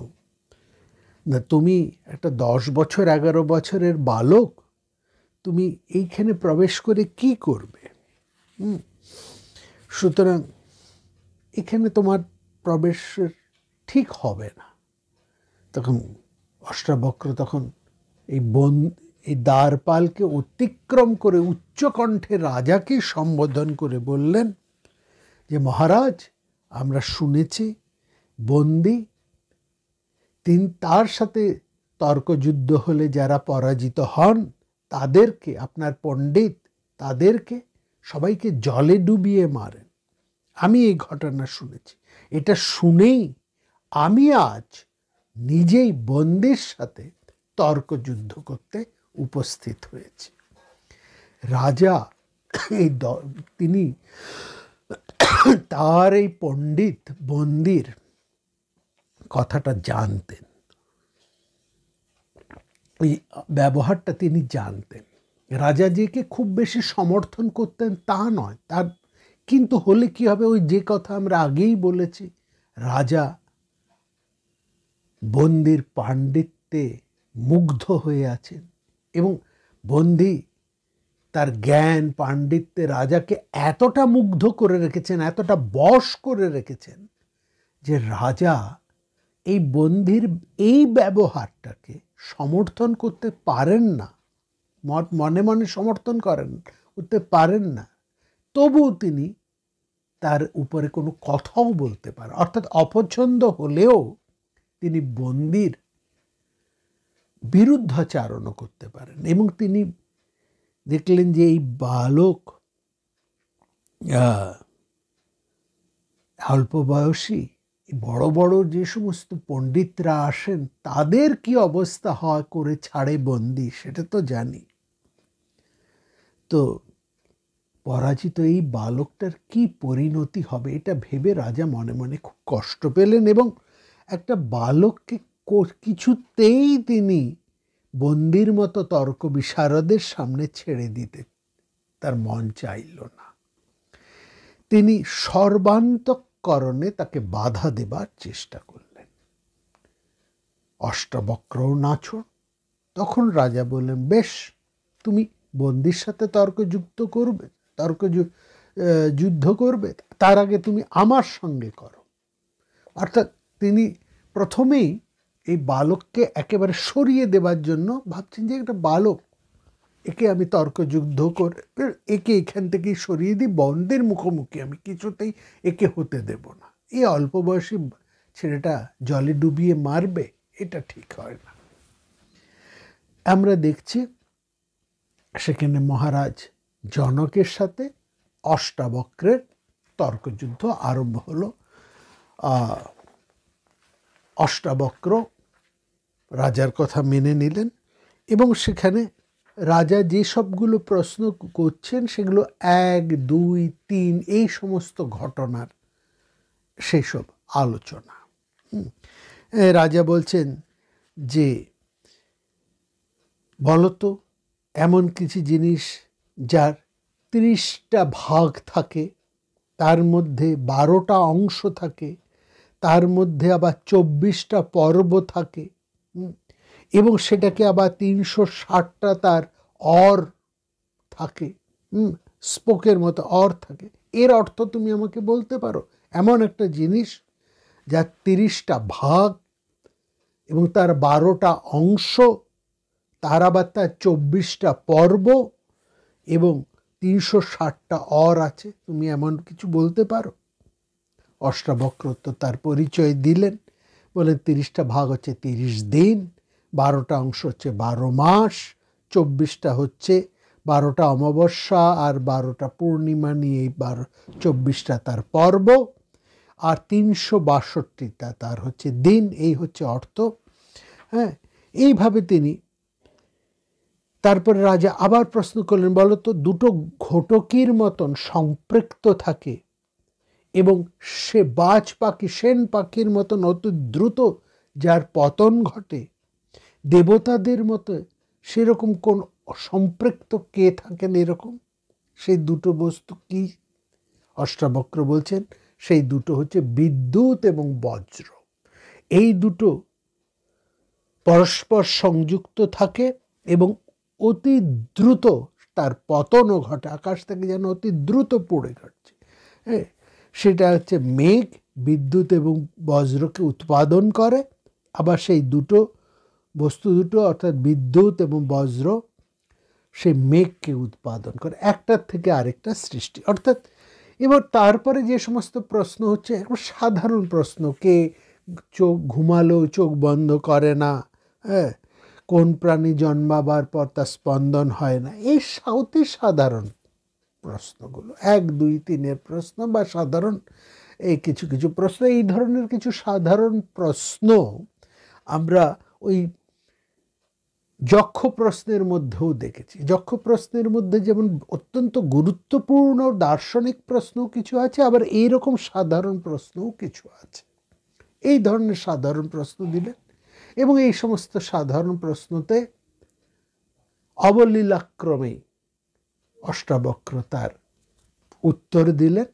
তুমি একটা দশ বছর এগারো বছরের বালক তুমি এইখানে প্রবেশ করে কি করবে সুতরাং এখানে তোমার প্রবেশ ঠিক হবে না তখন অষ্টাবক্র তখন এই বন এই দ্বারপালকে অতিক্রম করে উচ্চকণ্ঠে রাজাকে সম্বোধন করে বললেন যে মহারাজ আমরা শুনেছি বন্দি তিনি তার সাথে তর্কযুদ্ধ হলে যারা পরাজিত হন তাদেরকে আপনার পণ্ডিত তাদেরকে সবাইকে জলে ডুবিয়ে মারেন আমি এই ঘটনা শুনেছি এটা শুনেই আমি আজ নিজেই বন্দির সাথে তর্কযুদ্ধ করতে উপস্থিত হয়েছি রাজা এই তিনি তার এই পণ্ডিত বন্দির কথাটা জানতেন এই ব্যবহারটা তিনি জানতেন রাজাজিকে খুব বেশি সমর্থন করতেন তা নয় তার কিন্তু হলে কি হবে ওই যে কথা আমরা আগেই বলেছি রাজা বন্দির পাণ্ডিত্যে মুগ্ধ হয়ে আছেন এবং বন্দি তার জ্ঞান পাণ্ডিত্যে রাজাকে এতটা মুগ্ধ করে রেখেছেন এতটা বশ করে রেখেছেন যে রাজা এই বন্দির এই ব্যবহারটাকে সমর্থন করতে পারেন না মত মনে মনে সমর্থন করেন করতে পারেন না তবুও তিনি তার উপরে কোনো কথাও বলতে পারেন অর্থাৎ অপছন্দ হলেও তিনি বন্দির বিরুদ্ধাচারণও করতে পারেন এবং তিনি দেখলেন যে এই বালক অল্প বয়সী বড় বড় যে সমস্ত পণ্ডিতরা আসেন তাদের কি অবস্থা হয় করে ছাড়ে বন্দি সেটা তো জানি তো পরাজিত এই বালকটার কি পরিণতি হবে এটা ভেবে রাজা মনে মনে খুব কষ্ট পেলেন এবং একটা বালককে কিছুতেই তিনি বন্দির মতো তর্ক বিশারদের সামনে ছেড়ে দিতে তার মন চাইল না তিনি সর্বান্তক করণে তাকে বাধা দেবার চেষ্টা করলেন অষ্টবক্রও নাচো তখন রাজা বললেন বেশ তুমি বন্দির সাথে তর্ক যুক্ত করবে তর্ক যুদ্ধ করবে তার আগে তুমি আমার সঙ্গে করো অর্থাৎ তিনি প্রথমেই এই বালককে একেবারে সরিয়ে দেবার জন্য ভাবছেন যে একটা বালক একে আমি তর্কযুদ্ধ করে একে এখান থেকে সরিয়ে দিই বন্ধের মুখোমুখি আমি কিছুতেই একে হতে দেব না এই অল্প বয়সী ছেলেটা জলে ডুবিয়ে মারবে এটা ঠিক হয় না আমরা দেখছি সেখানে মহারাজ জনকের সাথে অষ্টাবক্রের তর্কযুদ্ধ আরম্ভ হলো অষ্টাবক্র রাজার কথা মেনে নিলেন এবং সেখানে রাজা যে সবগুলো প্রশ্ন করছেন সেগুলো এক দুই তিন এই সমস্ত ঘটনার সেসব আলোচনা রাজা বলছেন যে বলতো এমন কিছু জিনিস যার ত্রিশটা ভাগ থাকে তার মধ্যে বারোটা অংশ থাকে তার মধ্যে আবার চব্বিশটা পর্ব থাকে এবং সেটাকে আবার তিনশো ষাটটা তার অর থাকে স্পোকের মতো অর থাকে এর অর্থ তুমি আমাকে বলতে পারো এমন একটা জিনিস যার তিরিশটা ভাগ এবং তার বারোটা অংশ তার আবার তার চব্বিশটা পর্ব এবং তিনশো ষাটটা অর আছে তুমি এমন কিছু বলতে পারো অষ্টাবক্র তো তার পরিচয় দিলেন বলেন তিরিশটা ভাগ হচ্ছে তিরিশ দিন বারোটা অংশ হচ্ছে বারো মাস চব্বিশটা হচ্ছে বারোটা অমাবস্যা আর বারোটা পূর্ণিমা নিয়ে এই বারো চব্বিশটা তার পর্ব আর তিনশো বাষট্টিটা তার হচ্ছে দিন এই হচ্ছে অর্থ হ্যাঁ এইভাবে তিনি তারপরে রাজা আবার প্রশ্ন করলেন বলো তো দুটো ঘটকির মতন সম্পৃক্ত থাকে এবং সে বাজ পাখি সেন পাখির মতন অতি দ্রুত যার পতন ঘটে দেবতাদের মতো সেরকম কোন সম্পৃক্ত কে থাকেন এরকম সেই দুটো বস্তু কি অষ্টাবক্র বলছেন সেই দুটো হচ্ছে বিদ্যুৎ এবং বজ্র এই দুটো পরস্পর সংযুক্ত থাকে এবং অতি দ্রুত তার পতনও ঘটে আকাশ থেকে যেন অতি দ্রুত পড়ে ঘটছে হ্যাঁ সেটা হচ্ছে মেঘ বিদ্যুৎ এবং বজ্রকে উৎপাদন করে আবার সেই দুটো বস্তু দুটো অর্থাৎ বিদ্যুৎ এবং বজ্র সে মেঘকে উৎপাদন করে একটার থেকে আরেকটা সৃষ্টি অর্থাৎ এবার তারপরে যে সমস্ত প্রশ্ন হচ্ছে একবার সাধারণ প্রশ্ন কে চোখ ঘুমালো চোখ বন্ধ করে না হ্যাঁ কোন প্রাণী জন্মাবার পর তার স্পন্দন হয় না এই সাউতি সাধারণ প্রশ্নগুলো এক দুই তিনের প্রশ্ন বা সাধারণ এই কিছু কিছু প্রশ্ন এই ধরনের কিছু সাধারণ প্রশ্ন আমরা ওই যক্ষ প্রশ্নের মধ্যেও দেখেছি যক্ষ প্রশ্নের মধ্যে যেমন অত্যন্ত গুরুত্বপূর্ণ দার্শনিক প্রশ্নও কিছু আছে আবার এই রকম সাধারণ প্রশ্নও কিছু আছে এই ধরনের সাধারণ প্রশ্ন দিলেন এবং এই সমস্ত সাধারণ প্রশ্নতে অবলীলাক্রমে অষ্টাবক্রতার উত্তর দিলেন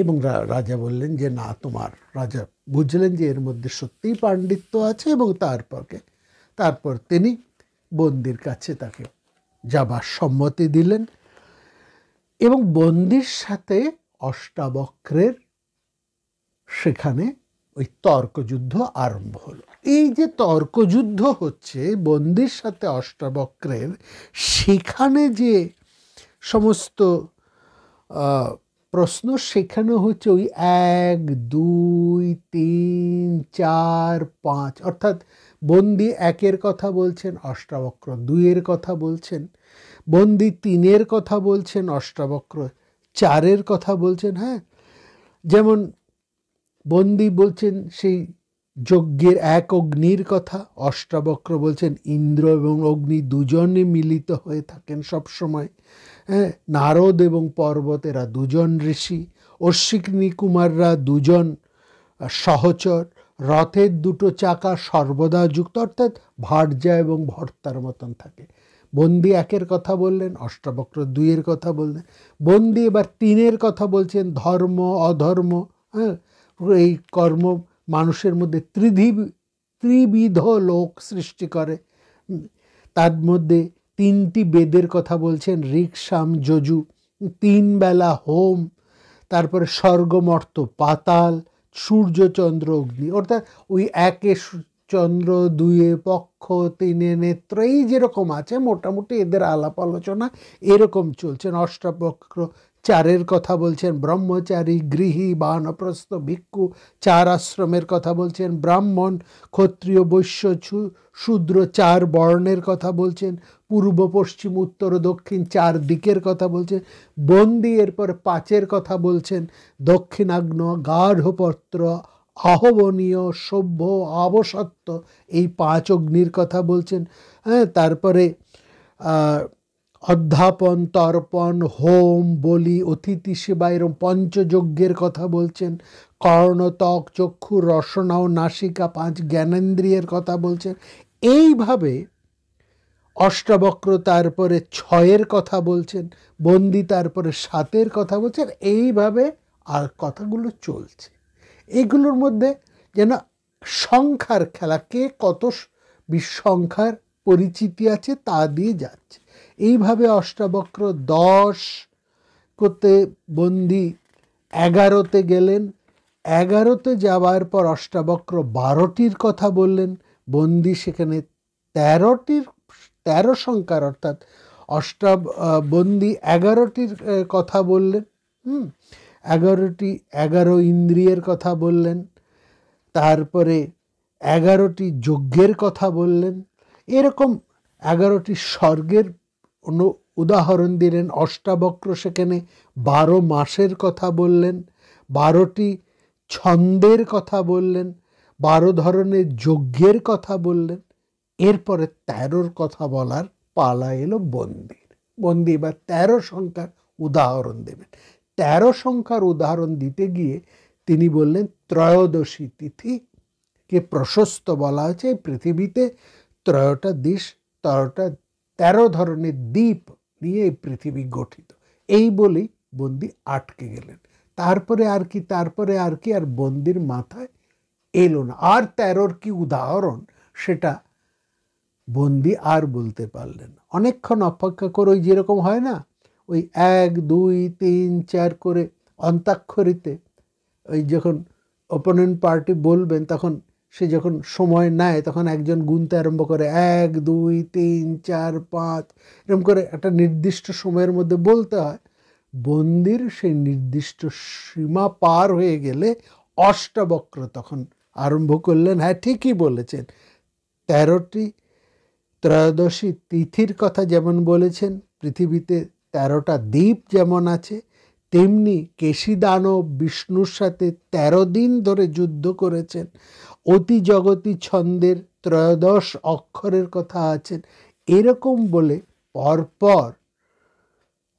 এবং রাজা বললেন যে না তোমার রাজা বুঝলেন যে এর মধ্যে সত্যিই পাণ্ডিত্য আছে এবং তারপরকে তারপর তিনি বন্দির কাছে তাকে যাবার সম্মতি দিলেন এবং বন্দির সাথে অষ্টাবক্রের সেখানে ওই তর্কযুদ্ধ আরম্ভ হলো এই যে তর্কযুদ্ধ হচ্ছে বন্দির সাথে অষ্টাবক্রের সেখানে যে সমস্ত প্রশ্ন সেখানে হচ্ছে ওই এক দুই তিন চার পাঁচ অর্থাৎ বন্দি একের কথা বলছেন অষ্টাবক্র দুইয়ের কথা বলছেন বন্দি তিনের কথা বলছেন অষ্টাবক্র চারের কথা বলছেন হ্যাঁ যেমন বন্দি বলছেন সেই যজ্ঞের এক অগ্নির কথা অষ্টাবক্র বলছেন ইন্দ্র এবং অগ্নি দুজনে মিলিত হয়ে থাকেন সবসময় হ্যাঁ নারদ এবং পর্বতেরা দুজন ঋষি অশ্বিকনী কুমাররা দুজন সহচর রথের দুটো চাকা সর্বদা যুক্ত অর্থাৎ ভার্যা এবং ভর্তার মতন থাকে বন্দি একের কথা বললেন অষ্টাবক্র দুইয়ের কথা বললেন বন্দি এবার তিনের কথা বলছেন ধর্ম অধর্ম হ্যাঁ এই কর্ম মানুষের মধ্যে ত্রিধি ত্রিবিধ লোক সৃষ্টি করে তার মধ্যে তিনটি বেদের কথা বলছেন ঋক যজু তিন বেলা হোম তারপরে স্বর্গমর্ত পাতাল সূর্য চন্দ্র অগ্নি অর্থাৎ ওই একে চন্দ্র দুয়ে পক্ষ তিনে নেত্র এই যেরকম আছে মোটামুটি এদের আলাপ আলোচনা এরকম চলছে অষ্টাপক্ষ চারের কথা বলছেন ব্রহ্মচারী গৃহী বানপ্রস্থ ভিক্ষু চার আশ্রমের কথা বলছেন ব্রাহ্মণ ক্ষত্রিয় বৈশ্য শূদ্র চার বর্ণের কথা বলছেন পূর্ব পশ্চিম উত্তর দক্ষিণ চার দিকের কথা বলছেন বন্দি এরপর পাঁচের কথা বলছেন দক্ষিণাগ্ন গাঢ়পত্র আহবনীয় সভ্য আবসত্ব এই পাঁচ অগ্নির কথা বলছেন হ্যাঁ তারপরে অধ্যাপন তর্পণ হোম বলি অতিথি সেবা এরম পঞ্চযজ্ঞের কথা বলছেন ত্বক চক্ষু রসনা ও নাসিকা পাঁচ জ্ঞানেন্দ্রিয়ের কথা বলছেন এইভাবে অষ্টাবক্র তারপরে ছয়ের কথা বলছেন বন্দি তারপরে সাতের কথা বলছেন এইভাবে আর কথাগুলো চলছে এগুলোর মধ্যে যেন সংখ্যার খেলা কে কত সংখ্যার পরিচিতি আছে তা দিয়ে যাচ্ছে এইভাবে অষ্টাবক্র দশ করতে বন্দি এগারোতে গেলেন এগারোতে যাওয়ার পর অষ্টাবক্র বারোটির কথা বললেন বন্দি সেখানে তেরোটির তেরো সংখ্যার অর্থাৎ অষ্টা বন্দি এগারোটির কথা বললেন হুম এগারোটি এগারো ইন্দ্রিয়ের কথা বললেন তারপরে এগারোটি যজ্ঞের কথা বললেন এরকম এগারোটি স্বর্গের অন্য উদাহরণ দিলেন অষ্টাবক্র সেখানে বারো মাসের কথা বললেন বারোটি ছন্দের কথা বললেন বারো ধরনের যজ্ঞের কথা বললেন এরপরে তেরোর কথা বলার পালা এলো বন্দির বন্দি বা তেরো সংখ্যার উদাহরণ দেবেন তেরো সংখ্যার উদাহরণ দিতে গিয়ে তিনি বললেন ত্রয়োদশী তিথি কে প্রশস্ত বলা হয়েছে পৃথিবীতে ত্রয়টা দিশ তেরোটা তেরো ধরনের দ্বীপ নিয়ে এই পৃথিবী গঠিত এই বলেই বন্দি আটকে গেলেন তারপরে আর কি তারপরে আর কি আর বন্দির মাথায় এলো না আর তেরোর কি উদাহরণ সেটা বন্দি আর বলতে পারলেন অনেকক্ষণ অপেক্ষা করে ওই যেরকম হয় না ওই এক দুই তিন চার করে অন্তাক্ষরিতে ওই যখন ওপোনেন্ট পার্টি বলবেন তখন সে যখন সময় নেয় তখন একজন গুনতে আরম্ভ করে এক দুই তিন চার পাঁচ এরকম করে একটা নির্দিষ্ট সময়ের মধ্যে বলতে হয় বন্দির সেই নির্দিষ্ট সীমা পার হয়ে গেলে অষ্টবক্র তখন আরম্ভ করলেন হ্যাঁ ঠিকই বলেছেন তেরোটি ত্রয়োদশী তিথির কথা যেমন বলেছেন পৃথিবীতে তেরোটা দ্বীপ যেমন আছে তেমনি কেশিদানব বিষ্ণুর সাথে তেরো দিন ধরে যুদ্ধ করেছেন অতি জগতি ছন্দের ত্রয়োদশ অক্ষরের কথা আছেন এরকম বলে পরপর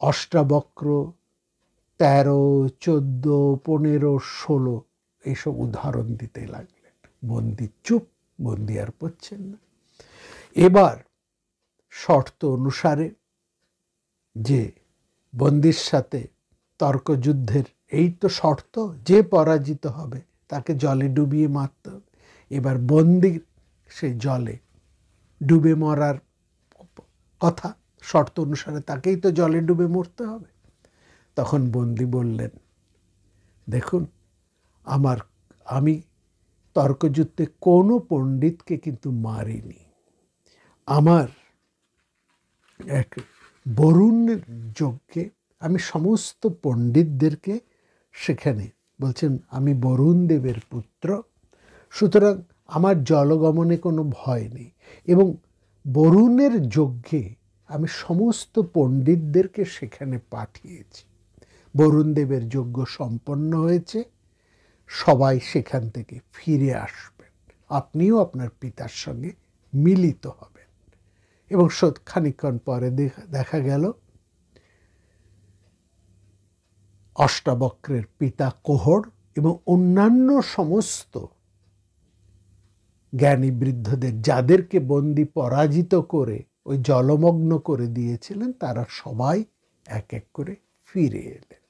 অষ্টাবক্র তেরো চোদ্দ পনেরো ষোলো এইসব উদাহরণ দিতে লাগলেন বন্দি চুপ বন্দি আর পড়ছেন না এবার শর্ত অনুসারে যে বন্দির সাথে তর্কযুদ্ধের এই তো শর্ত যে পরাজিত হবে তাকে জলে ডুবিয়ে মারতে হবে এবার বন্দির সে জলে ডুবে মরার কথা শর্ত অনুসারে তাকেই তো জলে ডুবে মরতে হবে তখন বন্দি বললেন দেখুন আমার আমি তর্কযুদ্ধে কোনো পণ্ডিতকে কিন্তু মারিনি আমার এক বরুণের যজ্ঞে আমি সমস্ত পণ্ডিতদেরকে সেখানে বলছেন আমি বরুণ দেবের পুত্র সুতরাং আমার জলগমনে কোনো ভয় নেই এবং বরুণের যজ্ঞে আমি সমস্ত পণ্ডিতদেরকে সেখানে পাঠিয়েছি বরুণ দেবের যজ্ঞ সম্পন্ন হয়েছে সবাই সেখান থেকে ফিরে আসবেন আপনিও আপনার পিতার সঙ্গে মিলিত হবেন এবং খানিক্ষণ পরে দেখা গেল অষ্টাবক্রের পিতা কোহর এবং অন্যান্য সমস্ত জ্ঞানী বৃদ্ধদের যাদেরকে বন্দি পরাজিত করে ওই জলমগ্ন করে দিয়েছিলেন তারা সবাই এক এক করে ফিরে এলেন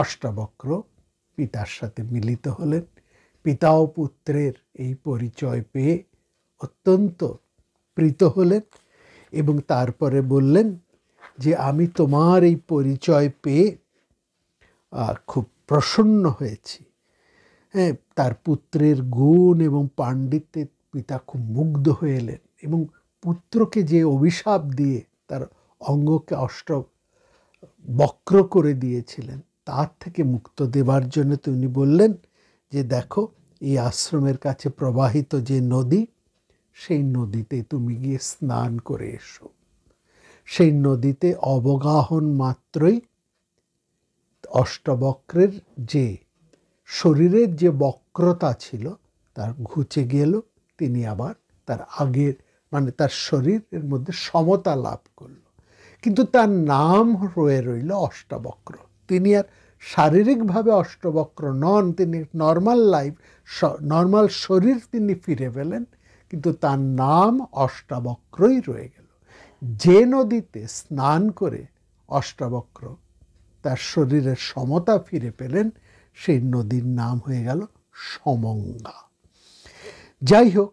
অষ্টাবক্র পিতার সাথে মিলিত হলেন পিতা ও পুত্রের এই পরিচয় পেয়ে অত্যন্ত প্রীত হলেন এবং তারপরে বললেন যে আমি তোমার এই পরিচয় পেয়ে খুব প্রসন্ন হয়েছি হ্যাঁ তার পুত্রের গুণ এবং পাণ্ডিত্যের পিতা খুব মুগ্ধ হয়ে এলেন এবং পুত্রকে যে অভিশাপ দিয়ে তার অঙ্গকে অষ্ট বক্র করে দিয়েছিলেন তার থেকে মুক্ত দেবার জন্য তিনি বললেন যে দেখো এই আশ্রমের কাছে প্রবাহিত যে নদী সেই নদীতে তুমি গিয়ে স্নান করে এসো সেই নদীতে অবগাহন মাত্রই অষ্টবক্রের যে শরীরের যে বক্রতা ছিল তার ঘুচে গেল তিনি আবার তার আগের মানে তার শরীরের মধ্যে সমতা লাভ করল কিন্তু তার নাম রয়ে রইল অষ্টবক্র তিনি আর শারীরিকভাবে অষ্টবক্র নন তিনি নর্মাল লাইফ নর্মাল শরীর তিনি ফিরে পেলেন কিন্তু তার নাম অষ্টাবক্রই রয়ে গেল যে নদীতে স্নান করে অষ্টাবক্র তার শরীরের সমতা ফিরে পেলেন সেই নদীর নাম হয়ে গেল সমঙ্গা যাই হোক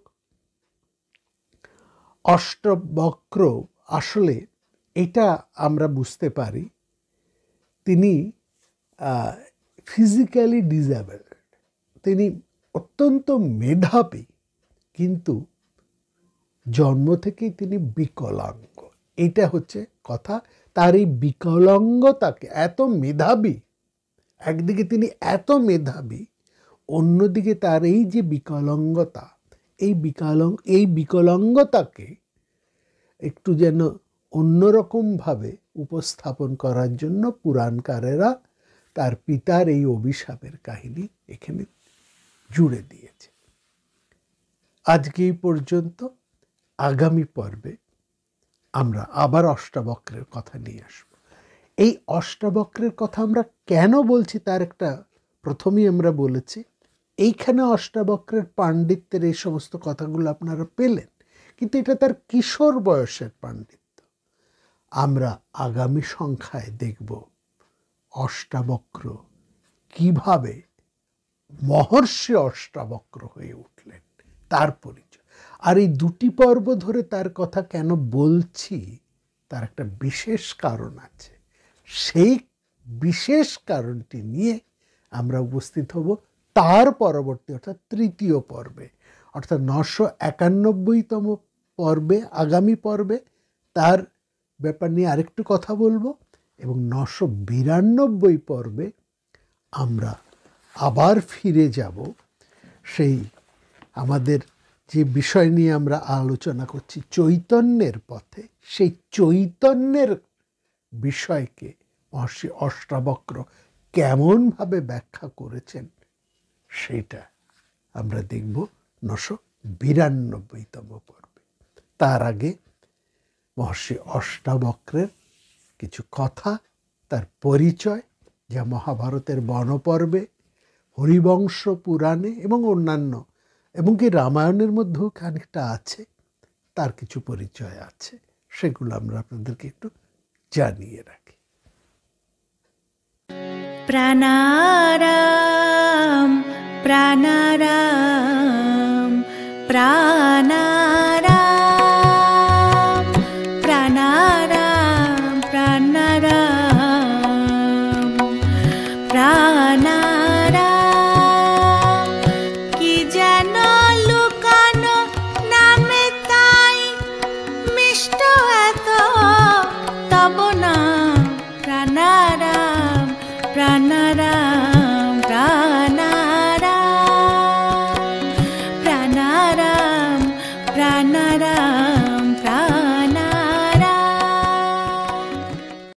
অষ্টবক্র আসলে এটা আমরা বুঝতে পারি তিনি ফিজিক্যালি ডিজেবলড তিনি অত্যন্ত মেধাবী কিন্তু জন্ম থেকেই তিনি বিকলাঙ্গ এটা হচ্ছে কথা তার এই বিকলঙ্গতাকে এত মেধাবী একদিকে তিনি এত মেধাবী অন্যদিকে তার এই যে বিকলঙ্গতা এই বিকলঙ্গ এই বিকলঙ্গতাকে একটু যেন অন্যরকমভাবে উপস্থাপন করার জন্য পুরাণকারেরা তার পিতার এই অভিশাপের কাহিনী এখানে জুড়ে দিয়েছে আজকে এই পর্যন্ত আগামী পর্বে আমরা আবার অষ্টাবক্রের কথা নিয়ে আসব এই অষ্টাবক্রের কথা আমরা কেন বলছি তার একটা প্রথমেই আমরা বলেছি এইখানে অষ্টাবক্রের পাণ্ডিত্যের এই সমস্ত কথাগুলো আপনারা পেলেন কিন্তু এটা তার কিশোর বয়সের পাণ্ডিত্য আমরা আগামী সংখ্যায় দেখব অষ্টাবক্র কিভাবে মহর্ষি অষ্টাবক্র হয়ে উঠলেন তারপরে আর এই দুটি পর্ব ধরে তার কথা কেন বলছি তার একটা বিশেষ কারণ আছে সেই বিশেষ কারণটি নিয়ে আমরা উপস্থিত হব তার পরবর্তী অর্থাৎ তৃতীয় পর্বে অর্থাৎ নশো একানব্বইতম পর্বে আগামী পর্বে তার ব্যাপার নিয়ে আরেকটু কথা বলবো এবং নশো বিরানব্বই পর্বে আমরা আবার ফিরে যাব সেই আমাদের যে বিষয় নিয়ে আমরা আলোচনা করছি চৈতন্যের পথে সেই চৈতন্যের বিষয়কে মহর্ষি অষ্টাবক্র কেমনভাবে ব্যাখ্যা করেছেন সেটা আমরা দেখব নশো বিরানব্বইতম পর্বে তার আগে মহর্ষি অষ্টাবক্রের কিছু কথা তার পরিচয় যা মহাভারতের বনপর্বে হরিবংশ পুরাণে এবং অন্যান্য এবং কি রামায়ণের মধ্যেও খানিকটা আছে তার কিছু পরিচয় আছে সেগুলো আমরা আপনাদেরকে একটু জানিয়ে রাখি প্রাণারাম প্রাণারাম প্রাণা I'm not.